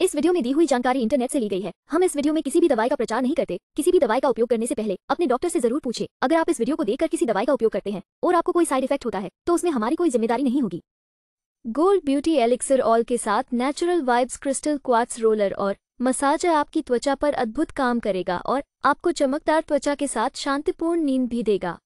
इस वीडियो में दी हुई जानकारी इंटरनेट से ली गई है हम इस वीडियो में किसी भी दवाई का प्रचार नहीं करते किसी भी दवाई का उपयोग करने से पहले अपने डॉक्टर से जरूर पूछे अगर आप इस वीडियो को देखकर किसी दवाई का उपयोग करते हैं और आपको कोई साइड इफेक्ट होता है तो उसमें हमारी कोई जिम्मेदारी नहीं होगी गोल्ड ब्यूटी एलिक्सर ऑयल के साथ natural vibes crystal quartz roller और मसाज आपकी त्वचा पर अद्भुत काम करेगा और आपको चमकदार त्वचा के साथ शांतिपूर्ण नींद भी देगा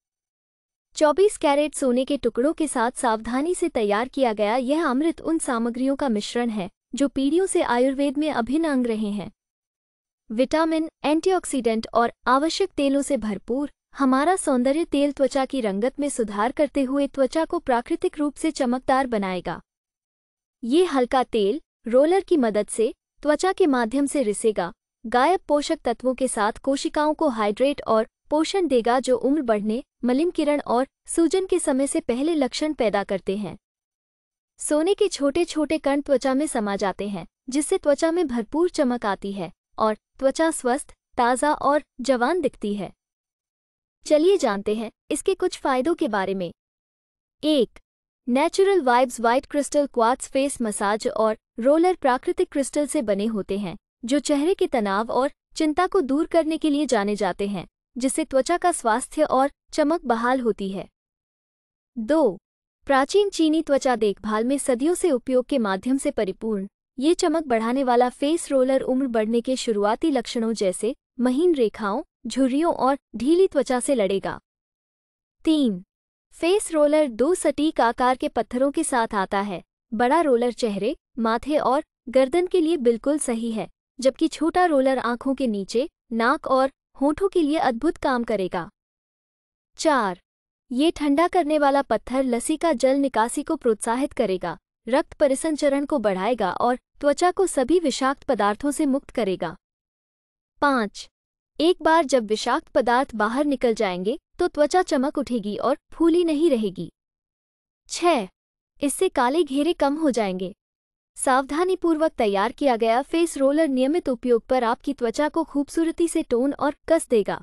24 कैरेट सोने के टुकड़ों के साथ सावधानी से तैयार किया गया यह अमृत उन सामग्रियों का मिश्रण है जो पीढ़ियों से आयुर्वेद में अभिन्न अंग रहे हैं विटामिन एंटीऑक्सीडेंट और आवश्यक तेलों से भरपूर हमारा सौंदर्य तेल त्वचा की रंगत में सुधार करते हुए त्वचा को प्राकृतिक रूप से चमकदार बनाएगा ये हल्का तेल रोलर की मदद से त्वचा के माध्यम से रिसेगा गायब पोषक तत्वों के साथ कोशिकाओं को हाइड्रेट और पोषण देगा जो उम्र बढ़ने मलिम किरण और सूजन के समय से पहले लक्षण पैदा करते हैं सोने के छोटे छोटे कण त्वचा में समा जाते हैं जिससे त्वचा में भरपूर चमक आती है और त्वचा स्वस्थ ताज़ा और जवान दिखती है चलिए जानते हैं इसके कुछ फायदों के बारे में एक natural vibes white crystal quartz face massage और रोलर प्राकृतिक क्रिस्टल से बने होते हैं जो चेहरे के तनाव और चिंता को दूर करने के लिए जाने जाते हैं जिससे त्वचा का स्वास्थ्य और चमक बहाल होती है दो प्राचीन चीनी त्वचा देखभाल में सदियों से उपयोग के माध्यम से परिपूर्ण ये चमक बढ़ाने वाला फेस रोलर उम्र बढ़ने के शुरुआती लक्षणों जैसे महीन रेखाओं झुर्रियों और ढीली त्वचा से लड़ेगा तीन फेस रोलर दो सटीक आकार के पत्थरों के साथ आता है बड़ा रोलर चेहरे माथे और गर्दन के लिए बिल्कुल सही है जबकि छोटा रोलर आंखों के नीचे नाक और होठों के लिए अद्भुत काम करेगा चार ये ठंडा करने वाला पत्थर लसी का जल निकासी को प्रोत्साहित करेगा रक्त परिसंचरण को बढ़ाएगा और त्वचा को सभी विषाक्त पदार्थों से मुक्त करेगा पाँच एक बार जब विषाक्त पदार्थ बाहर निकल जाएंगे तो त्वचा चमक उठेगी और फूली नहीं रहेगी छः इससे काले घेरे कम हो जाएंगे सावधानीपूर्वक तैयार किया गया फेस रोलर नियमित उपयोग पर आपकी त्वचा को खूबसूरती से टोन और कस देगा